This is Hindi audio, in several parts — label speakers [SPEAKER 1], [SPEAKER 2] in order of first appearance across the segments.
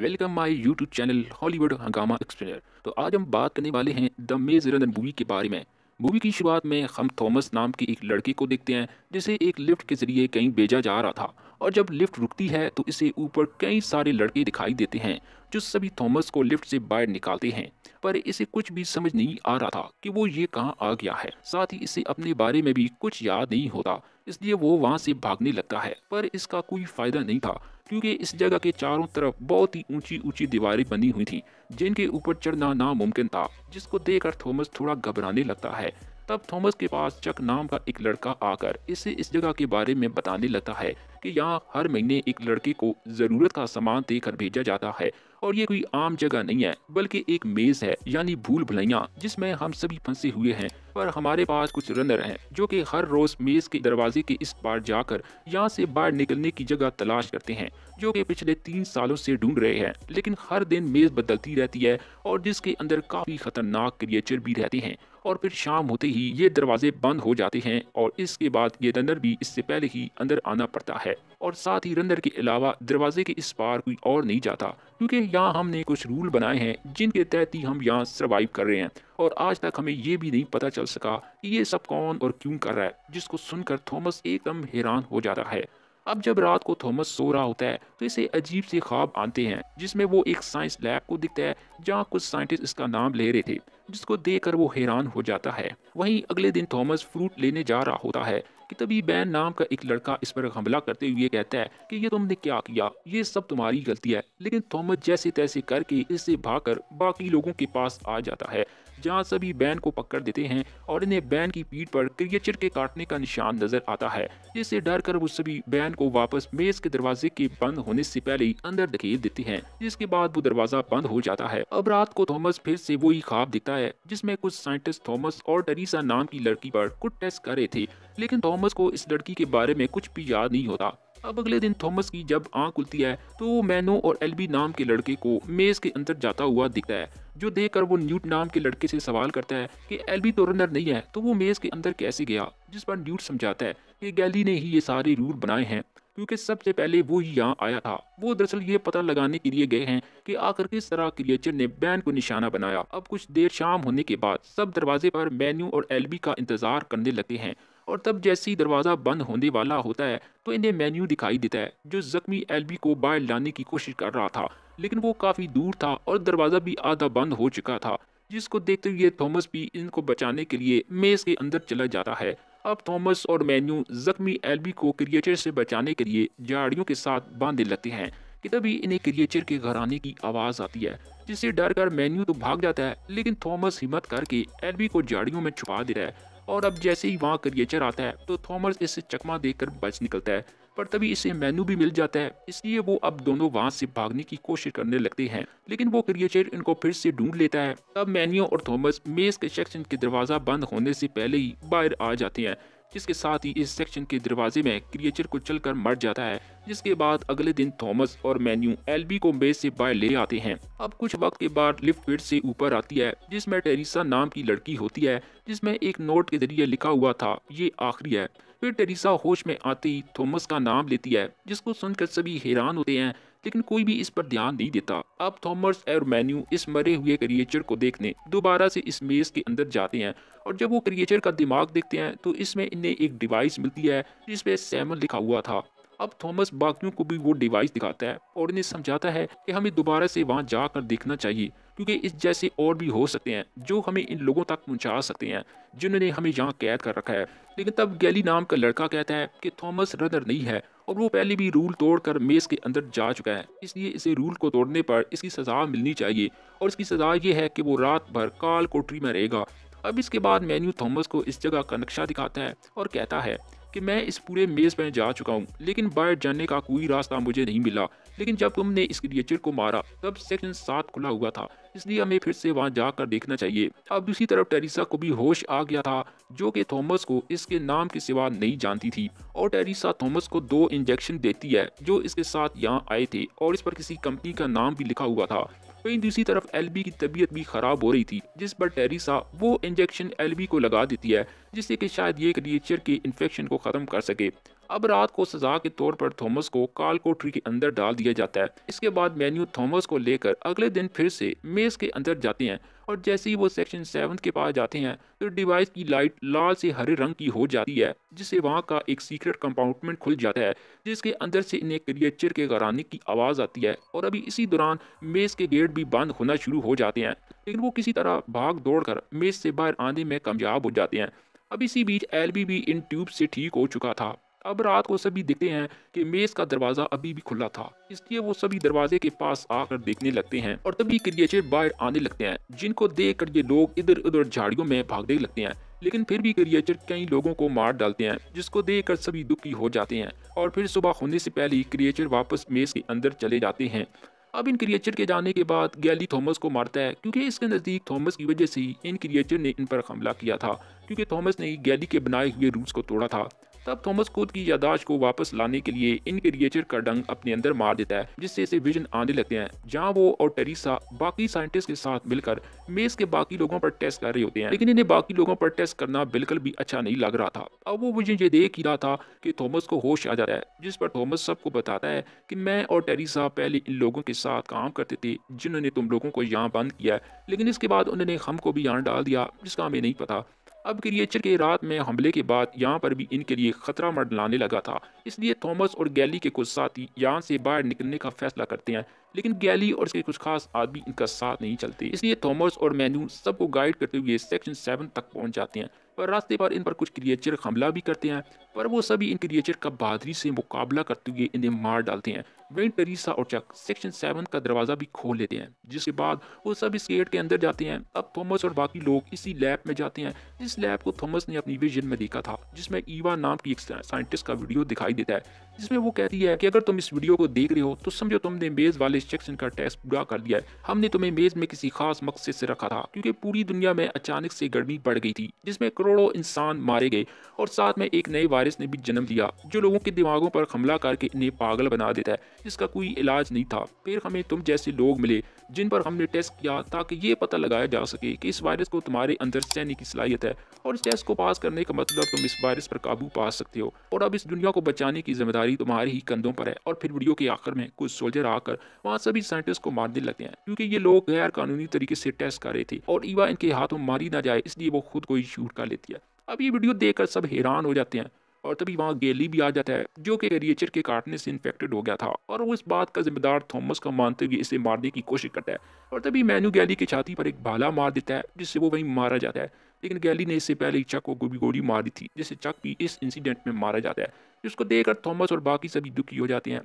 [SPEAKER 1] welcome my YouTube channel Hollywood Hungama explainer तो आज हम बात करने वाले हैं द मेज रनर मूवी के बारे में मूवी की शुरुआत में हम थॉमस नाम के एक लड़के को देखते हैं जिसे एक लिफ्ट के जरिए कहीं भेजा जा रहा था और जब लिफ्ट रुकती है तो इसे ऊपर कई सारे लड़के दिखाई देते हैं जो सभी थॉमस को लिफ्ट से बाहर निकालते हैं पर इसे कुछ भी समझ नहीं आ रहा था कि वो ये कहाँ आ गया है साथ ही इसे अपने बारे में भी कुछ याद नहीं होता इसलिए वो वहाँ से भागने लगता है पर इसका कोई फायदा नहीं था क्योंकि इस जगह के चारों तरफ बहुत ही ऊंची ऊंची दीवारें बनी हुई थी जिनके ऊपर चढ़ना नामुमकिन था जिसको देखकर थॉमस थोड़ा घबराने लगता है तब थॉमस के पास चक नाम का एक लड़का आकर इसे इस जगह के बारे में बताने लगता है कि यहाँ हर महीने एक लड़के को ज़रूरत का सामान देकर भेजा जाता है और ये कोई आम जगह नहीं है बल्कि एक मेज है यानी भूल भुलैया जिसमें हम सभी फंसे हुए हैं पर हमारे पास कुछ रनर हैं जो कि हर रोज मेज के दरवाजे के इस पार जाकर यहाँ से बाहर निकलने की जगह तलाश करते हैं जो कि पिछले तीन सालों से ढूंढ रहे हैं लेकिन हर दिन मेज बदलती रहती है और जिसके अंदर काफी खतरनाक क्रिएचर भी रहते हैं और फिर शाम होते ही ये दरवाजे बंद हो जाते हैं और इसके बाद ये रनर भी इससे पहले ही अंदर आना पड़ता है और साथ ही रनर के अलावा दरवाजे के इस पार कोई और नहीं जाता क्योंकि यहाँ हमने कुछ रूल बनाए हैं जिनके तहत ही हम यहाँ सर्वाइव कर रहे हैं और आज तक हमें ये भी नहीं पता चल सका कि ये सब कौन और क्यों कर रहा है जिसको सुनकर थॉमस एकदम हैरान हो जाता है अब जब रात को थॉमस सो रहा होता है तो इसे अजीब से ख्वाब आते हैं जिसमें वो एक साइंस लैब को दिखता है जहाँ कुछ साइंटिस्ट इसका नाम ले रहे थे जिसको देखकर वो हैरान हो जाता है वहीं अगले दिन थॉमस फ्रूट लेने जा रहा होता है कि तभी बैन नाम का एक लड़का इस पर हमला करते हुए कहता है कि ये तुमने क्या किया ये सब तुम्हारी गलती है लेकिन थॉमस जैसे तैसे करके इससे भागकर बाकी लोगों के पास आ जाता है जहां सभी बैन को पकड़ देते हैं और इन्हें बैन की पीठ पर क्रिएचर के काटने का निशान नजर आता है जिससे डर कर वो सभी बैन को वापस मेज के दरवाजे के बंद होने से पहले ही अंदर धकेल देते हैं जिसके बाद वो दरवाजा बंद हो जाता है अब रात को थॉमस फिर से वही खाब दिखता है है जिसमें कुछ साइंटिस्ट थॉमस और टेरिसा नाम की लड़की पर कुछ टेस्ट कर रहे थे लेकिन थॉमस को इस लड़की के बारे में कुछ भी याद नहीं होता अब अगले दिन थॉमस की जब आंख खुलती है तो वो मैनो और एलबी नाम के लड़के को मेज के अंदर जाता हुआ दिखता है जो देखकर वो न्यूट नाम के लड़के से सवाल करता है कि एल्बी तो रनर नहीं है तो वो मेज के अंदर कैसे गया जिस पर न्यूट समझाता है कि गैली ने ही ये सारे रूल बनाए हैं क्योंकि सबसे पहले वो ही यहाँ आया था वो दरअसल ये पता लगाने के लिए गए हैं कि आखिर किस तरह क्रिएचर ने बैन को निशाना बनाया अब कुछ देर शाम होने के बाद सब दरवाजे पर मेन्यू और एलबी का इंतजार करने लगते हैं और तब जैसे ही दरवाज़ा बंद होने वाला होता है तो इन्हें मेन्यू दिखाई देता है जो जख्मी एल को बाहर लाने की कोशिश कर रहा था लेकिन वो काफ़ी दूर था और दरवाज़ा भी आधा बंद हो चुका था जिसको देखते हुए थॉमस भी इनको बचाने के लिए मेज़ के अंदर चला जाता है अब थॉमस और मैन्यू जख्मी एल्बी को क्रिएचर से बचाने के लिए झाड़ियों के साथ बांधने लगते हैं कि तभी इन्हें क्रिएचर के घर आने की आवाज आती है जिससे डर कर मैन्यू तो भाग जाता है लेकिन थॉमस हिम्मत करके एल्बी को झाड़ियों में छुपा देता है और अब जैसे ही वहाँ क्रिएचर आता है तो थॉमस इसे चकमा देकर बच निकलता है पर तभी इसे मेनू भी मिल जाता है इसलिए वो अब दोनों वहाँ से भागने की कोशिश करने लगते हैं लेकिन वो क्रिएचर इनको फिर से ढूंढ लेता है तब मैन्यू और थॉमस मेज के सेक्शन के दरवाजा बंद होने से पहले ही बाहर आ जाते हैं जिसके साथ ही इस सेक्शन के दरवाजे में क्रिएचर को चलकर मर जाता है जिसके बाद अगले दिन थॉमस और मेन्यू एलबी को मेज से बाहर ले आते हैं अब कुछ वक्त के बाद लिफ्ट फिर से ऊपर आती है जिसमें टेरिसा नाम की लड़की होती है जिसमें एक नोट के जरिए लिखा हुआ था ये आखिरी है फिर टेरिसा होश में आती थॉमस का नाम लेती है जिसको सुनकर सभी हैरान होते हैं लेकिन कोई भी इस पर ध्यान नहीं देता अब थॉमस और मैन्यू इस मरे हुए क्रिएचर को देखने दोबारा से इस मेज के अंदर जाते हैं और जब वो क्रिएचर का दिमाग देखते हैं तो इसमें इन्हें एक डिवाइस मिलती है जिसपे सैमन लिखा हुआ था अब थॉमस बाकियों को भी वो डिवाइस दिखाता है और इन्हें समझाता है कि हमें दोबारा से वहाँ जाकर देखना चाहिए क्योंकि इस जैसे और भी हो सकते हैं जो हमें इन लोगों तक पहुँचा सकते हैं जिन्होंने हमें यहाँ कैद कर रखा है लेकिन तब गैली नाम का लड़का कहता है कि थॉमस रनर नहीं है और वो पहले भी रूल तोड़कर मेज़ के अंदर जा चुका है इसलिए इसे रूल को तोड़ने पर इसकी सज़ा मिलनी चाहिए और इसकी सज़ा ये है कि वो रात भर काल कोठरी में रहेगा अब इसके बाद मैन्यू थॉमस को इस जगह का नक्शा दिखाता है और कहता है कि मैं इस पूरे मेज़ पर जा चुका हूँ लेकिन बाहर जाने का कोई रास्ता मुझे नहीं मिला लेकिन जब हमने इस क्रिएचर को मारा तब सेक्शन सात खुला हुआ था इसलिए हमें फिर से वहाँ जाकर देखना चाहिए अब दूसरी तरफ टेरिसा को भी होश आ गया था जो कि थॉमस को इसके नाम के सिवा नहीं जानती थी और टेरिसा थॉमस को दो इंजेक्शन देती है जो इसके साथ यहाँ आए थे और इस पर किसी कंपनी का नाम भी लिखा हुआ था वहीं दूसरी तरफ एलबी की तबीयत भी खराब हो रही थी जिस पर टेरिसा वो इंजेक्शन एलबी को लगा देती है जिससे कि शायद ये क्रिएचर के इन्फेक्शन को ख़त्म कर सके अब रात को सजा के तौर पर थॉमस को काल कोठरी के अंदर डाल दिया जाता है इसके बाद मैन्यू थॉमस को लेकर अगले दिन फिर से मेज के अंदर जाते हैं और जैसे ही वो सेक्शन सेवन के पास जाते हैं तो डिवाइस की लाइट लाल से हरे रंग की हो जाती है जिससे वहाँ का एक सीक्रेट कंपार्टमेंट खुल जाता है जिसके अंदर से इन्हें क्रिएचर के घराने की आवाज़ आती है और अभी इसी दौरान मेज़ के गेट भी बंद होना शुरू हो जाते हैं लेकिन वो किसी तरह भाग दौड़ कर मेज़ से बाहर आने में कामयाब हो जाते हैं अब इसी बीच एल भी इन ट्यूब से ठीक हो चुका था अब रात को सभी देखते हैं कि मेज का दरवाजा अभी भी खुला था इसलिए वो सभी दरवाजे के पास आकर देखने लगते हैं और तभी क्रिएचर बाहर आने लगते हैं जिनको देख कर ये लोग इधर उधर झाड़ियों में भागने लगते हैं लेकिन फिर भी क्रिएचर कई लोगों को मार डालते हैं जिसको देख कर सभी दुखी हो जाते हैं और फिर सुबह होने से पहले ही क्रिएचर वापस मेज के अंदर चले जाते हैं अब इन क्रिएचर के जाने के बाद गैली थॉमस को मारता है क्योंकि इसके नज़दीक थॉमस की वजह से ही इन क्रिएचर ने इन पर हमला किया था क्योंकि थॉमस ने गैली के बनाए हुए रूल्स को तोड़ा था तब थॉमस खुद की यादाश्त को वापस लाने के लिए इन क्रिएचर का डंग अपने अंदर मार देता है जिससे इसे विजन आने लगते हैं जहाँ वो और टेरिसा बाकी साइंटिस्ट के साथ मिलकर मेज के बाकी लोगों पर टेस्ट कर रहे होते हैं लेकिन इन्हें बाकी लोगों पर टेस्ट करना बिल्कुल भी अच्छा नहीं लग रहा था अब वो विजन ये देख ही रहा था कि थॉमस को होश आ जाता है जिस पर थॉमस सबको बताता है कि मैं और टेरिसा पहले इन लोगों के साथ काम करते थे जिन्होंने तुम लोगों को यहाँ बंद किया लेकिन इसके बाद उन्होंने हमको भी यहाँ डाल दिया जिसका हमें नहीं पता अब क्रिएचर के रात में हमले के बाद यहाँ पर भी इनके लिए खतरा लाने लगा था इसलिए थॉमस और गैली के कुछ साथी यहाँ से बाहर निकलने का फैसला करते हैं लेकिन गैली और इसके कुछ खास आदमी इनका साथ नहीं चलते इसलिए थॉमस और मैन्यू सबको गाइड करते हुए सेक्शन सेवन तक पहुँच जाते हैं पर रास्ते पर इन पर कुछ क्रिएचर हमला भी करते हैं पर वो सभी इन क्रिएचर का बहादरी से मुकाबला करते हुए इन्हें मार डालते हैं वहीं टेरिसा और चक सेक्शन सेवन का दरवाजा भी खोल लेते हैं जिसके बाद वो सब इस गेट के अंदर जाते हैं अब थॉमस और बाकी लोग इसी लैब में जाते हैं इस लैब को थॉमस ने अपनी विजन में देखा था जिसमें ईवा नाम की एक साइंटिस्ट का वीडियो दिखाई देता है जिसमें वो कहती है कि अगर तुम इस वीडियो को देख रहे हो तो समझो तुमने मेज वाले सेक्शन का टेस्ट पूरा कर दिया है हमने तुम्हें मेज में किसी खास मकसद से रखा था क्योंकि पूरी दुनिया में अचानक से गर्मी बढ़ गई थी जिसमें करोड़ों इंसान मारे गए और साथ में एक नए वायरस ने भी जन्म लिया जो लोगों के दिमागों पर हमला करके इन्हें पागल बना देता है जिसका कोई इलाज नहीं था फिर हमें तुम जैसे लोग मिले जिन पर हमने टेस्ट किया ताकि ये पता लगाया जा सके कि इस वायरस को तुम्हारे अंदर सहने की सलाहियत है और इस टेस्ट को पास करने का मतलब तुम इस वायरस पर काबू पा सकते हो और अब इस दुनिया को बचाने की जिम्मेदारी तुम्हारे ही कंधों पर है और फिर वीडियो के आखिर में कुछ सोल्जर आकर वहाँ सभी साइंटिस्ट को मारने लगते हैं क्योंकि ये लोग गैर कानूनी तरीके से टेस्ट कर रहे थे और ईवा इनके हाथों मारी ना जाए इसलिए वो खुद को ही शूट कर लेती है अब ये वीडियो देखकर सब हैरान हो जाते हैं और तभी वहाँ गेली भी आ जाता है जो कि रेचर के काटने से इन्फेक्टेड हो गया था और वो इस बात का जिम्मेदार थॉमस का मानते हुए इसे मारने की कोशिश करता है और तभी मैनू गैली की छाती पर एक भाला मार देता है जिससे वो वहीं मारा जाता है लेकिन गैली ने इससे पहले चक को गोभी गोली मार दी थी जिससे चक भी इस इंसिडेंट में मारा जाता है जिसको देखकर थॉमस और बाकी सभी दुखी हो जाते हैं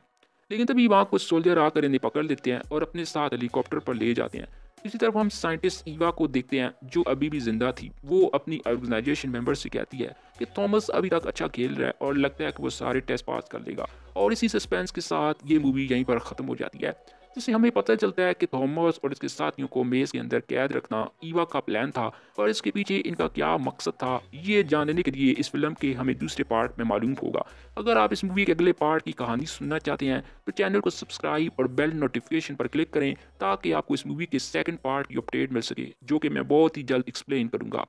[SPEAKER 1] लेकिन तभी वहाँ कुछ सोल्जर आकर इन्हें पकड़ लेते हैं और अपने साथ हेलीकॉप्टर पर ले जाते हैं इसी तरफ हम साइंटिस्ट ईवा को देखते हैं जो अभी भी जिंदा थी वो अपनी ऑर्गेनाइजेशन मेंबर से कहती है कि थॉमस अभी तक अच्छा खेल रहा है और लगता है कि वो सारे टेस्ट पास कर लेगा और इसी सस्पेंस के साथ ये मूवी यहीं पर ख़त्म हो जाती है जिससे हमें पता चलता है कि थॉमस और इसके साथियों को मेज के अंदर कैद रखना ईवा का प्लान था और इसके पीछे इनका क्या मकसद था ये जानने के लिए इस फिल्म के हमें दूसरे पार्ट में मालूम होगा अगर आप इस मूवी के अगले पार्ट की कहानी सुनना चाहते हैं तो चैनल को सब्सक्राइब और बेल नोटिफिकेशन पर क्लिक करें ताकि आपको इस मूवी के सेकेंड पार्ट की अपडेट मिल सके जो कि मैं बहुत ही जल्द एक्सप्लेन करूँगा